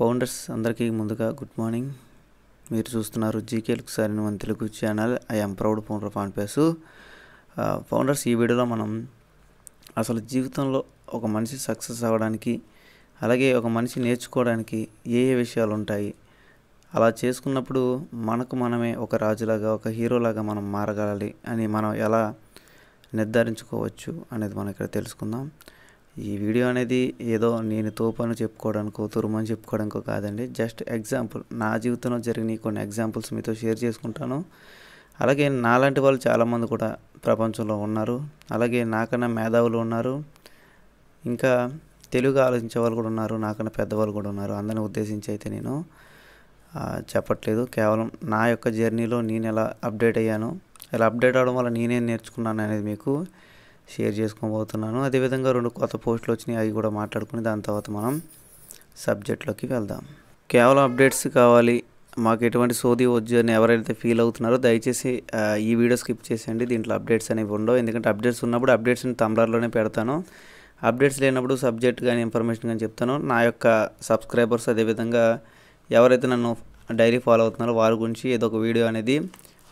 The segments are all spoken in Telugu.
ఫౌండర్స్ అందరికీ ముందుగా గుడ్ మార్నింగ్ మీరు చూస్తున్నారు జీకేలకు సరైన one Telugu channel am proud founder PhonePe founders ఈ వీడియోలో మనం అసలు జీవితంలో ఒక మనిషి సక్సెస్ అవ్వడానికి అలాగే ఒక మనిషి నేర్చుకోవడానికి ఏ ఏ విషయాలు ఉంటాయి అలా చేసుకున్నప్పుడు మనకు మనమే ఒక రాజులాగా ఒక హీరోలాగా మనం మారగలాలి అని మనం ఎలా నిర్ధారించుకోవచ్చు అనేది మనం ఇక్కడ తెలుసుకుందాం ఈ వీడియో అనేది ఏదో నేను తోపను చెప్పుకోవడానికో తురుమని చెప్పుకోవడానికో కాదండి జస్ట్ ఎగ్జాంపుల్ నా జీవితంలో జరిగిన కొన్ని ఎగ్జాంపుల్స్ మీతో షేర్ చేసుకుంటాను అలాగే నాలాంటి వాళ్ళు చాలామంది కూడా ప్రపంచంలో ఉన్నారు అలాగే నాకన్నా మేధావులు ఉన్నారు ఇంకా తెలుగు ఆలోచించే వాళ్ళు కూడా ఉన్నారు నాకన్నా పెద్దవాళ్ళు కూడా ఉన్నారు అందరిని ఉద్దేశించి అయితే నేను చెప్పట్లేదు కేవలం నా యొక్క జర్నీలో నేను ఎలా అప్డేట్ అయ్యాను ఇలా అప్డేట్ అవడం వల్ల నేనేం నేర్చుకున్నాను అనేది మీకు షేర్ చేసుకోబోతున్నాను అదేవిధంగా రెండు కొత్త పోస్టులు వచ్చినాయి అవి కూడా మాట్లాడుకుని దాని తర్వాత మనం సబ్జెక్ట్లోకి వెళ్దాం కేవలం అప్డేట్స్ కావాలి మాకు ఎటువంటి సోది వద్దు అని ఎవరైతే ఫీల్ అవుతున్నారో దయచేసి ఈ వీడియో స్కిప్ చేసేయండి దీంట్లో అప్డేట్స్ అనేవి ఉండవు ఎందుకంటే అప్డేట్స్ ఉన్నప్పుడు అప్డేట్స్ని తమ్లర్లోనే పెడతాను అప్డేట్స్ లేనప్పుడు సబ్జెక్ట్ కానీ ఇన్ఫర్మేషన్ కానీ చెప్తాను నా యొక్క సబ్స్క్రైబర్స్ అదేవిధంగా ఎవరైతే నన్ను డైరీ ఫాలో అవుతున్నారో వారి గురించి ఏదో ఒక వీడియో అనేది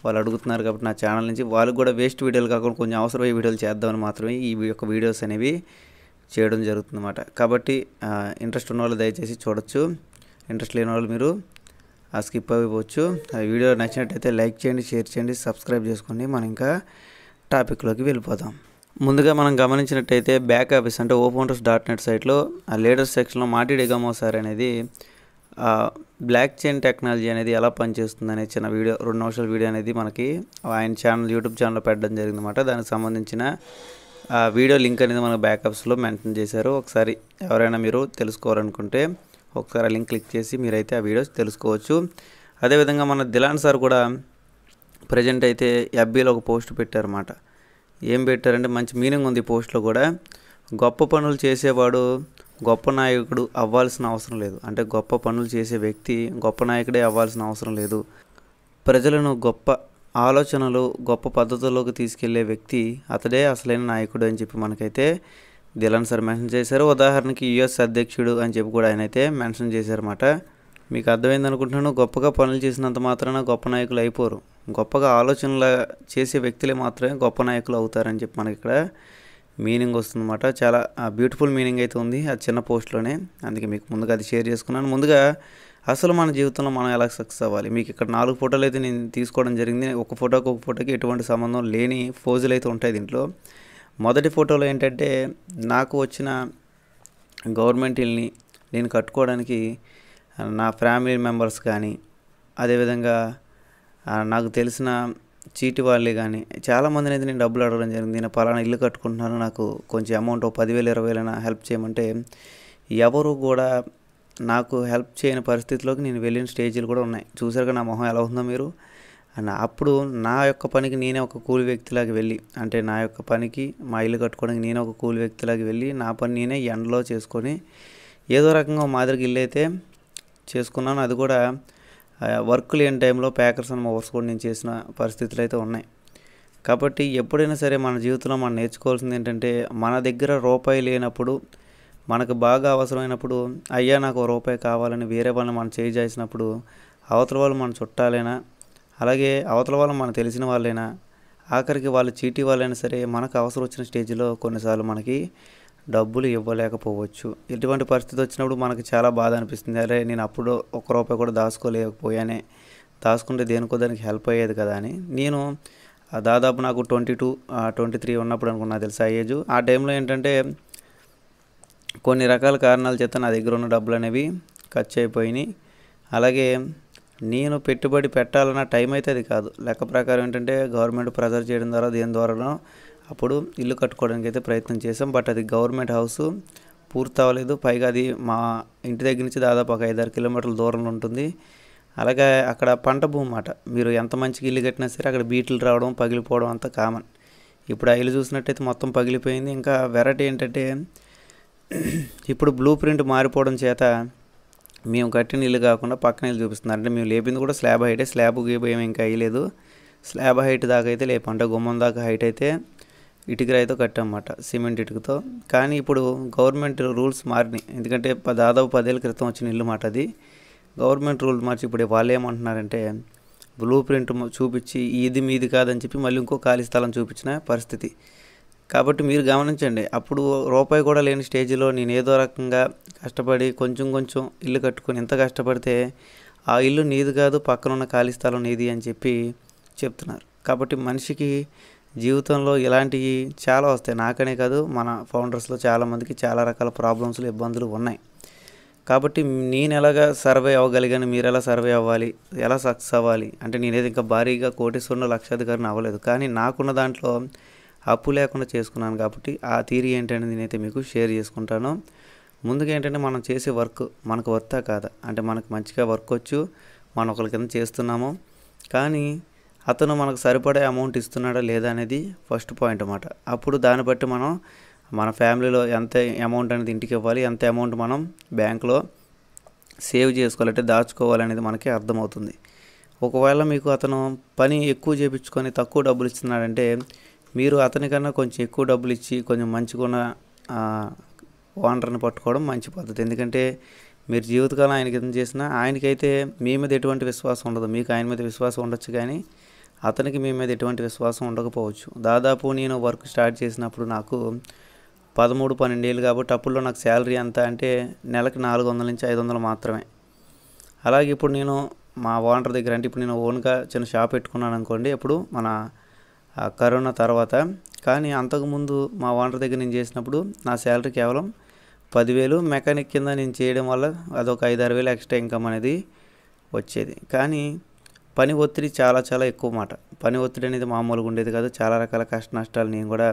వాళ్ళు అడుగుతున్నారు కాబట్టి నా ఛానల్ నుంచి వాళ్ళకి కూడా వేస్ట్ వీడియోలు కాకుండా కొంచెం అవసరమయ్యే వీడియోలు చేద్దామని మాత్రమే ఈ యొక్క వీడియోస్ అనేవి చేయడం జరుగుతుందన్నమాట కాబట్టి ఇంట్రెస్ట్ ఉన్న వాళ్ళు దయచేసి చూడొచ్చు ఇంట్రెస్ట్ లేని వాళ్ళు మీరు స్కిప్ అయిపోవచ్చు వీడియో నచ్చినట్టయితే లైక్ చేయండి షేర్ చేయండి సబ్స్క్రైబ్ చేసుకోండి మనం ఇంకా టాపిక్లోకి వెళ్ళిపోదాం ముందుగా మనం గమనించినట్టయితే బ్యాక్ ఆఫీస్ అంటే ఓపెన్ డాట్ నెట్ సైట్లో ఆ లీడర్ సెక్షన్లో మాటి డెగమో సార్ అనేది బ్లాక్ చైన్ టెక్నాలజీ అనేది ఎలా పనిచేస్తుంది అనే చిన్న వీడియో రెండు నిమిషాల వీడియో అనేది మనకి ఆయన ఛానల్ యూట్యూబ్ ఛానల్లో పెట్టడం జరిగింది అనమాట దానికి సంబంధించిన వీడియో లింక్ అనేది మనకు బ్యాకప్స్లో మెన్షన్ చేశారు ఒకసారి ఎవరైనా మీరు తెలుసుకోవాలనుకుంటే ఒకసారి ఆ లింక్ క్లిక్ చేసి మీరైతే ఆ వీడియోస్ తెలుసుకోవచ్చు అదేవిధంగా మన దిలాన్ సార్ కూడా ప్రజెంట్ అయితే ఎఫ్బీలో ఒక పోస్ట్ పెట్టారన్నమాట ఏం పెట్టారంటే మంచి మీనింగ్ ఉంది పోస్ట్లో కూడా గొప్ప పనులు చేసేవాడు గొప్ప నాయకుడు అవ్వాల్సిన అవసరం లేదు అంటే గొప్ప పనులు చేసే వ్యక్తి గొప్ప నాయకుడే అవ్వాల్సిన అవసరం లేదు ప్రజలను గొప్ప ఆలోచనలు గొప్ప పద్ధతుల్లోకి తీసుకెళ్లే వ్యక్తి అతడే అసలైన నాయకుడు అని చెప్పి మనకైతే దిలన్ సార్ మెన్షన్ చేశారు ఉదాహరణకి యుఎస్ అధ్యక్షుడు అని చెప్పి కూడా ఆయన అయితే మెన్షన్ చేశారన్నమాట మీకు అర్థమైంది అనుకుంటున్నాను గొప్పగా పనులు చేసినంత మాత్రాన గొప్ప నాయకులు అయిపోరు గొప్పగా ఆలోచనలు చేసే వ్యక్తులే మాత్రమే గొప్ప నాయకులు అవుతారని చెప్పి మనకి ఇక్కడ మీనింగ్ వస్తుందన్నమాట చాలా బ్యూటిఫుల్ మీనింగ్ అయితే ఉంది అది చిన్న పోస్ట్లోనే అందుకే మీకు ముందుగా అది షేర్ చేసుకున్నాను ముందుగా అసలు మన జీవితంలో మనం ఎలా సక్సెస్ అవ్వాలి మీకు ఇక్కడ నాలుగు ఫోటోలు అయితే నేను తీసుకోవడం జరిగింది ఒక ఫోటోకి ఒక ఫోటోకి ఎటువంటి సంబంధం లేని ఫోజులు అయితే ఉంటాయి దీంట్లో మొదటి ఫోటోలో ఏంటంటే నాకు వచ్చిన గవర్నమెంట్ ఇల్ని నేను కట్టుకోవడానికి నా ఫ్యామిలీ మెంబర్స్ కానీ అదేవిధంగా నాకు తెలిసిన చీటి వాళ్ళే కానీ చాలామంది అయితే నేను డబ్బులు అడగడం జరిగింది నేను పలానా ఇల్లు కట్టుకుంటున్నాను నాకు కొంచెం అమౌంట్ పదివేలు ఇరవై అయినా హెల్ప్ చేయమంటే ఎవరు కూడా నాకు హెల్ప్ చేయని పరిస్థితిలోకి నేను వెళ్ళిన స్టేజీలు కూడా ఉన్నాయి చూసారుగా నా మొహం ఎలా ఉందో మీరు అండ్ అప్పుడు నా యొక్క పనికి నేనే ఒక కూలి వ్యక్తిలాగా వెళ్ళి అంటే నా యొక్క పనికి మా ఇల్లు కట్టుకోవడానికి నేనే ఒక కూలి వ్యక్తిలాగా వెళ్ళి నా పని నేనే ఎండలో చేసుకొని ఏదో రకంగా మాదిరికి ఇల్లు అయితే చేసుకున్నాను అది కూడా వర్క్ లేని టైంలో ప్యాకర్స్ అని ఓవర్స్ కూడా నేను చేసిన పరిస్థితులు అయితే ఉన్నాయి కాబట్టి ఎప్పుడైనా సరే మన జీవితంలో మనం నేర్చుకోవాల్సింది ఏంటంటే మన దగ్గర రూపాయి లేనప్పుడు మనకు బాగా అవసరమైనప్పుడు అయ్యా నాకు రూపాయి కావాలని వేరే వాళ్ళని మనం చేయజేసినప్పుడు అవతల వాళ్ళు మన చుట్టాలైనా అలాగే అవతల వాళ్ళు మనం తెలిసిన వాళ్ళైనా ఆఖరికి వాళ్ళు చీటీ వాళ్ళైనా సరే మనకు అవసరం వచ్చిన స్టేజ్లో కొన్నిసార్లు మనకి డబ్బులు ఇవ్వలేకపోవచ్చు ఇటువంటి పరిస్థితి వచ్చినప్పుడు మనకు చాలా బాధ అనిపిస్తుంది అరే నేను అప్పుడు ఒక్క రూపాయి కూడా దాచుకోలేకపోయానే దాచుకుంటే దేనికో దానికి హెల్ప్ అయ్యేది కదా అని నేను దాదాపు నాకు ట్వంటీ టూ ట్వంటీ త్రీ ఉన్నప్పుడు అనుకున్నా తెలుసా ఏజ్ ఆ టైంలో ఏంటంటే కొన్ని రకాల కారణాల చేత నా దగ్గర ఉన్న డబ్బులు అనేవి ఖర్చు అయిపోయినాయి అలాగే నేను పెట్టుబడి పెట్టాలన్న టైం అయితే అది కాదు లెక్క ప్రకారం ఏంటంటే గవర్నమెంట్ ప్రెజర్ చేయడం ద్వారా దీని ద్వారానో అప్పుడు ఇల్లు కట్టుకోవడానికి అయితే ప్రయత్నం చేసాం బట్ అది గవర్నమెంట్ హౌస్ పూర్తి అవ్వలేదు పైగా అది మా ఇంటి దగ్గర నుంచి దాదాపు ఒక ఐదారు కిలోమీటర్ల దూరంలో ఉంటుంది అలాగే అక్కడ పంట భూమి మాట మీరు ఎంత మంచిగా ఇల్లు కట్టినా సరే అక్కడ బీట్లు రావడం పగిలిపోవడం అంత కామన్ ఇప్పుడు ఆ ఇల్లు చూసినట్టయితే మొత్తం పగిలిపోయింది ఇంకా వెరైటీ ఏంటంటే ఇప్పుడు బ్లూ ప్రింట్ మారిపోవడం చేత మేము కట్టిన ఇల్లు కాకుండా పక్కన ఇల్లు చూపిస్తున్నారు అంటే మేము లేపింది కూడా స్లాబ్ హైటే స్లాబ్ గీబ ఏమి ఇంకా వేయలేదు స్లాబ్ హైట్ దాకా అయితే లేపంట గుమ్మం దాకా హైట్ అయితే ఇటుకరాయితో కట్టామన్నమాట సిమెంట్ ఇటుకతో కానీ ఇప్పుడు గవర్నమెంట్ రూల్స్ మారినాయి ఎందుకంటే దాదాపు పదేళ్ళ క్రితం వచ్చిన ఇల్లు మాట అది గవర్నమెంట్ రూల్ మార్చి ఇప్పుడు వాళ్ళు ఏమంటున్నారంటే బ్లూ ప్రింట్ చూపించి ఇది మీది కాదని చెప్పి మళ్ళీ ఇంకో ఖాళీ స్థలం చూపించిన పరిస్థితి కాబట్టి మీరు గమనించండి అప్పుడు రూపాయి కూడా లేని స్టేజ్లో నేను ఏదో రకంగా కష్టపడి కొంచెం కొంచెం ఇల్లు కట్టుకొని ఎంత కష్టపడితే ఆ ఇల్లు నీది కాదు పక్కనున్న ఖాళీ స్థలం నీది అని చెప్పి చెప్తున్నారు కాబట్టి మనిషికి జీవితంలో ఇలాంటివి చాలా వస్తాయి నాకనే కాదు మన ఫౌండర్స్లో చాలామందికి చాలా రకాల ప్రాబ్లమ్స్లు ఇబ్బందులు ఉన్నాయి కాబట్టి నేను ఎలాగ సర్వే అవ్వగలిగాను మీరు ఎలా సర్వే అవ్వాలి ఎలా సక్సెస్ అవ్వాలి అంటే నేనేది ఇంకా భారీగా కోటేశ్వరుని లక్షాధికారిని అవ్వలేదు కానీ నాకున్న దాంట్లో అప్పు లేకుండా చేసుకున్నాను కాబట్టి ఆ థీరీ ఏంటనేది నేనైతే మీకు షేర్ చేసుకుంటాను ముందుగా ఏంటంటే మనం చేసే వర్క్ మనకు వర్తా కాదా అంటే మనకు మంచిగా వర్క్ వచ్చు మనం ఒకరి కింద చేస్తున్నాము కానీ అతను మనకు సరిపడే అమౌంట్ ఇస్తున్నాడా లేదా అనేది ఫస్ట్ పాయింట్ అన్నమాట అప్పుడు దాన్ని బట్టి మనం మన ఫ్యామిలీలో ఎంత అమౌంట్ అనేది ఇంటికి ఇవ్వాలి ఎంత అమౌంట్ మనం బ్యాంకులో సేవ్ చేసుకోవాలంటే దాచుకోవాలనేది మనకి అర్థమవుతుంది ఒకవేళ మీకు అతను పని ఎక్కువ చేయించుకొని తక్కువ డబ్బులు ఇస్తున్నాడంటే మీరు అతనికన్నా కొంచెం ఎక్కువ డబ్బులు ఇచ్చి కొంచెం మంచిగా ఓనర్ని పట్టుకోవడం మంచి పద్ధతి ఎందుకంటే మీరు జీవితకాలం ఆయనకి ఏం చేసినా ఆయనకైతే మీ మీద ఎటువంటి విశ్వాసం ఉండదు మీకు ఆయన మీద విశ్వాసం ఉండొచ్చు కానీ అతనికి మీ మీద ఎటువంటి విశ్వాసం ఉండకపోవచ్చు దాదాపు నేను వర్క్ స్టార్ట్ చేసినప్పుడు నాకు పదమూడు పన్నెండేళ్ళు కాబట్టి అప్పుడులో నాకు శాలరీ ఎంత అంటే నెలకు నాలుగు వందల నుంచి ఐదు వందలు మాత్రమే అలాగే ఇప్పుడు నేను మా ఓనర్ దగ్గర అంటే ఇప్పుడు నేను ఓన్గా చిన్న షాప్ పెట్టుకున్నాను అనుకోండి ఇప్పుడు మన కరోనా తర్వాత కానీ అంతకుముందు మా ఓనర్ దగ్గర నేను చేసినప్పుడు నా శాలరీ కేవలం పదివేలు మెకానిక్ కింద నేను చేయడం వల్ల అదొక ఐదారు వేలు ఎక్స్ట్రా ఇన్కమ్ అనేది వచ్చేది కానీ పని ఒత్తిడి చాలా చాలా ఎక్కువ మాట పని ఒత్తిడి అనేది మామూలుగా ఉండేది కాదు చాలా రకాల కష్ట నష్టాలు నేను కూడా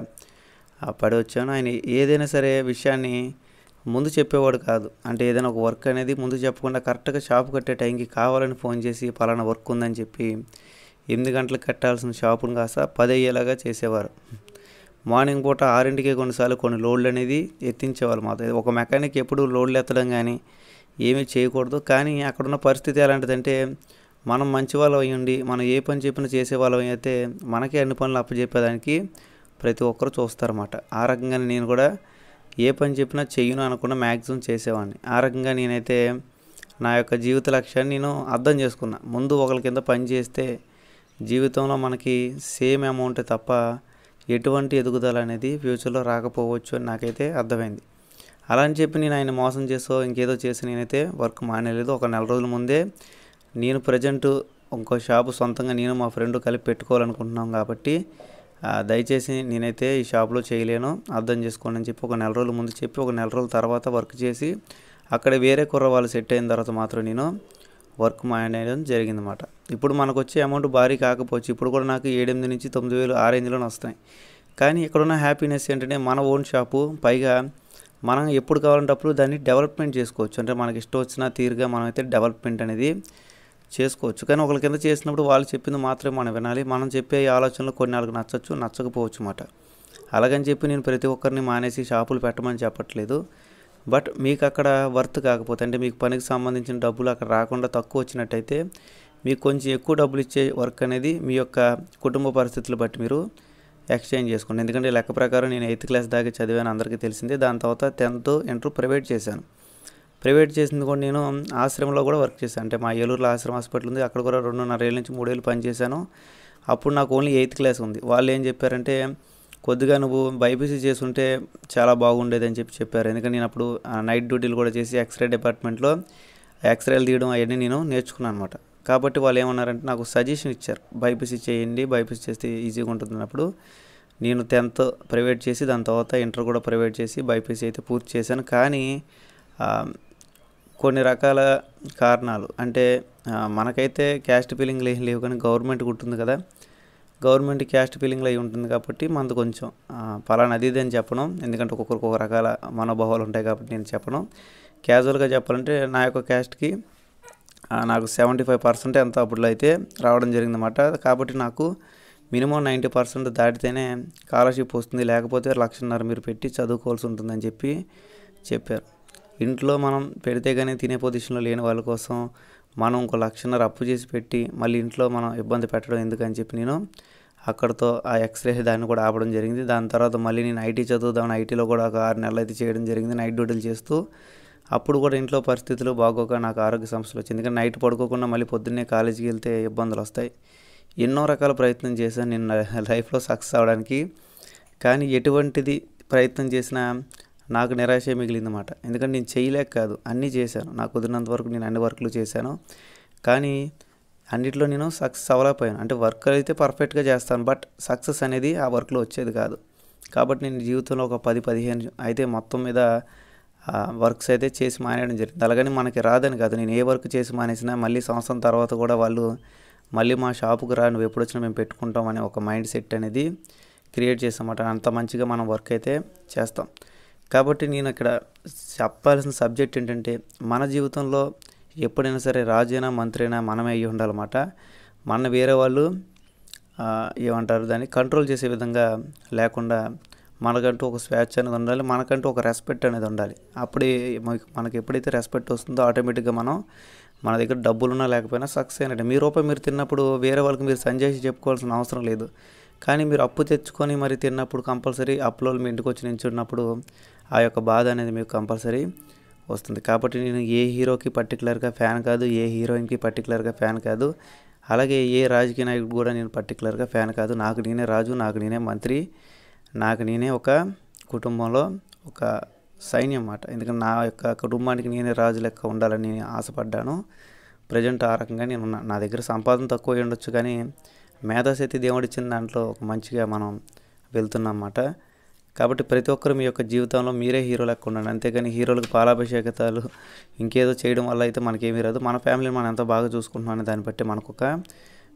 పడి వచ్చాను ఆయన ఏదైనా సరే విషయాన్ని ముందు చెప్పేవాడు కాదు అంటే ఏదైనా ఒక వర్క్ అనేది ముందు చెప్పకుండా కరెక్ట్గా షాప్ కట్టే టైంకి కావాలని ఫోన్ చేసి పలానా వర్క్ ఉందని చెప్పి ఎనిమిది గంటలకు కట్టాల్సిన షాపును కాస్త పది అయ్యేలాగా చేసేవారు మార్నింగ్ పూట ఆరింటికే కొన్నిసార్లు కొన్ని లోడ్లు అనేది ఎత్తించేవాళ్ళు మాతో ఒక మెకానిక్ ఎప్పుడు లోడ్లు ఎత్తడం కానీ ఏమీ చేయకూడదు కానీ అక్కడున్న పరిస్థితి ఎలాంటిదంటే మనం మంచి వాళ్ళు అయ్యండి మనం ఏ పని చెప్పినా చేసే వాళ్ళం అయితే మనకే అన్ని పనులు అప్పచెప్పేదానికి ప్రతి ఒక్కరు చూస్తారన్నమాట ఆ రకంగా నేను కూడా ఏ పని చెప్పినా చెయ్యను అనుకున్న మ్యాక్సిమం చేసేవాడిని ఆ రకంగా నేనైతే నా యొక్క జీవిత లక్ష్యాన్ని నేను అర్థం చేసుకున్నా ముందు ఒకరి కింద పని చేస్తే జీవితంలో మనకి సేమ్ అమౌంట్ తప్ప ఎటువంటి ఎదుగుదల అనేది ఫ్యూచర్లో రాకపోవచ్చు అని నాకైతే అర్థమైంది అలా అని చెప్పి నేను ఆయన మోసం చేసో ఇంకేదో చేసి నేనైతే వర్క్ మానేలేదు ఒక నెల రోజుల ముందే నేను ప్రజెంట్ ఇంకో షాపు సొంతంగా నేను మా ఫ్రెండ్ కలిపి పెట్టుకోవాలనుకుంటున్నాం కాబట్టి దయచేసి నేనైతే ఈ షాప్లో చేయలేను అర్థం చేసుకోండి అని చెప్పి ఒక నెల రోజుల ముందు చెప్పి ఒక నెల రోజుల తర్వాత వర్క్ చేసి అక్కడ వేరే కుర్ర వాళ్ళు సెట్ అయిన తర్వాత మాత్రం నేను వర్క్ మానేయడం జరిగిందన్నమాట ఇప్పుడు మనకు వచ్చే అమౌంట్ భారీ కాకపోవచ్చు ఇప్పుడు కూడా నాకు ఏడెనిమిది నుంచి తొమ్మిది వేలు ఆ రేంజ్లోనే వస్తాయి కానీ ఇక్కడున్న హ్యాపీనెస్ ఏంటంటే మన ఓన్ షాపు పైగా మనం ఎప్పుడు కావాలంటప్పుడు దాన్ని డెవలప్మెంట్ చేసుకోవచ్చు అంటే మనకి ఇష్టం వచ్చిన తీరుగా మనమైతే డెవలప్మెంట్ అనేది చేసుకోవచ్చు కానీ ఒకరి కింద చేసినప్పుడు వాళ్ళు చెప్పింది మాత్రమే మనం వినాలి మనం చెప్పే ఆలోచనలు కొన్ని వాళ్ళకి నచ్చచ్చు నచ్చకపోవచ్చు అన్నమాట అలాగని చెప్పి నేను ప్రతి ఒక్కరిని మానేసి షాపులు పెట్టమని చెప్పట్లేదు బట్ మీకు అక్కడ వర్త్ కాకపోతే అంటే మీకు పనికి సంబంధించిన డబ్బులు అక్కడ రాకుండా తక్కువ వచ్చినట్టయితే మీకు కొంచెం ఎక్కువ డబ్బులు ఇచ్చే వర్క్ అనేది మీ యొక్క కుటుంబ పరిస్థితులు బట్టి మీరు ఎక్స్చేంజ్ చేసుకోండి ఎందుకంటే లెక్క ప్రకారం నేను ఎయిత్ క్లాస్ దాకా చదివాను అందరికీ తెలిసిందే దాని తర్వాత టెన్త్ ఇంటర్ ప్రైవేట్ చేశాను ప్రైవేట్ చేసింది కూడా నేను ఆశ్రమంలో కూడా వర్క్ చేశాను అంటే మా ఏలూరులో ఆశ్రమ హాస్పిటల్ ఉంది అక్కడ కూడా రెండున్నర ఏళ్ళ నుంచి మూడేళ్ళు పనిచేశాను అప్పుడు నాకు ఓన్లీ ఎయిత్ క్లాస్ ఉంది వాళ్ళు ఏం చెప్పారంటే కొద్దిగా నువ్వు బైపీసీ చేస్తుంటే చాలా బాగుండేది అని చెప్పి చెప్పారు ఎందుకంటే నేను అప్పుడు నైట్ డ్యూటీలు కూడా చేసి ఎక్స్రే డిపార్ట్మెంట్లో ఎక్స్రేలు తీయడం అవన్నీ నేను నేర్చుకున్నాను అనమాట కాబట్టి వాళ్ళు ఏమన్నారంటే నాకు సజెషన్ ఇచ్చారు బైపీసీ చేయండి బైపీసీ చేస్తే ఈజీగా ఉంటుంది అన్నప్పుడు నేను టెన్త్ ప్రైవేట్ చేసి దాని తర్వాత ఇంటర్ కూడా ప్రైవేట్ చేసి బైపీసీ అయితే పూర్తి చేశాను కానీ కొన్ని రకాల కారణాలు అంటే మనకైతే క్యాస్ట్ ఫీలింగ్లు ఏం లేవు కానీ గవర్నమెంట్కి ఉంటుంది కదా గవర్నమెంట్ క్యాస్ట్ ఫీలింగ్లు అయి ఉంటుంది కాబట్టి మనది కొంచెం పలానా అది ఇది అని చెప్పడం ఎందుకంటే ఒక్కొక్కరికి ఒక రకాల మనోభావాలు ఉంటాయి కాబట్టి నేను చెప్పను క్యాజువల్గా చెప్పాలంటే నా యొక్క క్యాస్ట్కి నాకు సెవెంటీ ఫైవ్ పర్సెంట్ ఎంత అప్పుడు అయితే రావడం జరిగిందన్నమాట కాబట్టి నాకు మినిమం నైంటీ పర్సెంట్ దాటితేనే స్కాలర్షిప్ వస్తుంది లేకపోతే లక్షన్నర మీరు పెట్టి చదువుకోవాల్సి ఉంటుందని చెప్పి చెప్పారు ఇంట్లో మనం పెడితే కానీ తినే పొజిషన్లో లేని వాళ్ళ కోసం మనం ఇంకో లక్షన్నర అప్పు చేసి పెట్టి మళ్ళీ ఇంట్లో మనం ఇబ్బంది పెట్టడం ఎందుకని చెప్పి నేను అక్కడతో ఆ ఎక్స్రే దాన్ని కూడా ఆపడం జరిగింది దాని తర్వాత మళ్ళీ నేను ఐటీ చదువుదామని ఐటీలో కూడా ఒక ఆరు నెలలు అయితే చేయడం జరిగింది నైట్ డ్యూటీలు చేస్తూ అప్పుడు కూడా ఇంట్లో పరిస్థితులు బాగోక నాకు ఆరోగ్య సమస్యలు వచ్చింది ఎందుకంటే నైట్ పడుకోకుండా మళ్ళీ పొద్దున్నే కాలేజీకి వెళ్తే ఇబ్బందులు వస్తాయి ఎన్నో రకాల ప్రయత్నం చేశాను నేను లైఫ్లో సక్సెస్ అవడానికి కానీ ఎటువంటిది ప్రయత్నం చేసినా నాకు నిరాశ మిగిలిందన్నమాట ఎందుకంటే నేను చేయలేక కాదు అన్నీ చేశాను నాకు కుదిరినంత వరకు నేను అన్ని వర్క్లు చేశాను కానీ అన్నిట్లో నేను సక్సెస్ అవ్వలేకపోయాను అంటే వర్క్ అయితే పర్ఫెక్ట్గా చేస్తాను బట్ సక్సెస్ అనేది ఆ వర్క్లో వచ్చేది కాదు కాబట్టి నేను జీవితంలో ఒక పది పదిహేను అయితే మొత్తం మీద వర్క్స్ అయితే చేసి మానేయడం జరిగింది అలాగని మనకి రాదని కాదు నేను ఏ వర్క్ చేసి మానేసినా మళ్ళీ సంవత్సరం తర్వాత కూడా వాళ్ళు మళ్ళీ మా షాపుకు రా నువ్వు ఎప్పుడు వచ్చినా మేము పెట్టుకుంటాం అనే ఒక మైండ్ సెట్ అనేది క్రియేట్ చేస్తామన్నమాట అంత మంచిగా మనం వర్క్ అయితే చేస్తాం కాబట్టి నేను అక్కడ చెప్పాల్సిన సబ్జెక్ట్ ఏంటంటే మన జీవితంలో ఎప్పుడైనా సరే రాజైనా మంత్రైనా మనమే అయ్యి ఉండాలన్నమాట మన వేరే వాళ్ళు ఏమంటారు దాన్ని కంట్రోల్ చేసే విధంగా లేకుండా మనకంటూ ఒక స్వేచ్ఛ అనేది ఉండాలి మనకంటూ ఒక రెస్పెక్ట్ అనేది ఉండాలి అప్పుడే మనకి ఎప్పుడైతే రెస్పెక్ట్ వస్తుందో ఆటోమేటిక్గా మనం మన దగ్గర డబ్బులున్నా లేకపోయినా సక్సెస్ అయినట్టు మీ రూపాయి మీరు తిన్నప్పుడు వేరే వాళ్ళకి మీరు సంజయ్ చెప్పుకోవాల్సిన అవసరం లేదు కానీ మీరు అప్పు తెచ్చుకొని మరి తిన్నప్పుడు కంపల్సరీ అప్పులో మీ ఇంటికి వచ్చి నించున్నప్పుడు ఆ యొక్క బాధ అనేది మీకు కంపల్సరీ వస్తుంది కాబట్టి నేను ఏ హీరోకి పర్టికులర్గా ఫ్యాన్ కాదు ఏ హీరోయిన్కి పర్టికులర్గా ఫ్యాన్ కాదు అలాగే ఏ రాజకీయ నాయకుడు కూడా నేను పర్టికులర్గా ఫ్యాన్ కాదు నాకు నేనే రాజు నాకు నేనే మంత్రి నాకు నేనే ఒక కుటుంబంలో ఒక సైన్యం అన్నమాట ఎందుకంటే నా యొక్క కుటుంబానికి నేనే రాజు లెక్క ఉండాలని ఆశపడ్డాను ప్రజెంట్ ఆ రకంగా నేను నా దగ్గర సంపాదన తక్కువ ఉండొచ్చు కానీ మేధాశక్తి దేవుడు ఇచ్చిన దాంట్లో ఒక మంచిగా మనం వెళ్తున్నమాట కాబట్టి ప్రతి ఒక్కరు మీ యొక్క జీవితంలో మీరే లెక్క ఉండండి అంతేగాని హీరోలకు పాలాభిషేకతాలు ఇంకేదో చేయడం వల్ల అయితే మనకేమీ రాదు మన ఫ్యామిలీని మనం ఎంత బాగా చూసుకుంటున్నామని దాన్ని బట్టి మనకు ఒక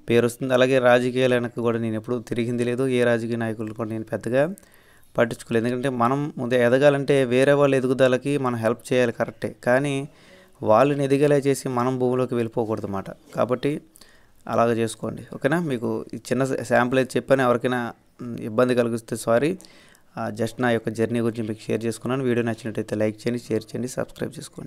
పేరు వస్తుంది అలాగే రాజకీయాల వెనక కూడా నేను ఎప్పుడు తిరిగింది లేదు ఏ రాజకీయ నాయకులు కూడా నేను పెద్దగా పట్టించుకోలేదు ఎందుకంటే మనం ఎదగాలంటే వేరే వాళ్ళ ఎదుగుదలకి మనం హెల్ప్ చేయాలి కరెక్టే కానీ వాళ్ళని ఎదిగేలా చేసి మనం భూమిలోకి వెళ్ళిపోకూడదు అన్నమాట కాబట్టి అలాగ చేసుకోండి ఓకేనా మీకు ఈ చిన్న శాంపుల్ అయితే చెప్పాను ఎవరికైనా ఇబ్బంది కలిగిస్తే సారీ జస్ట్ నా యొక్క జర్నీ గురించి మీకు షేర్ చేసుకున్నాను వీడియో నచ్చినట్టయితే లైక్ చేయండి షేర్ చేయండి సబ్స్క్రైబ్ చేసుకోండి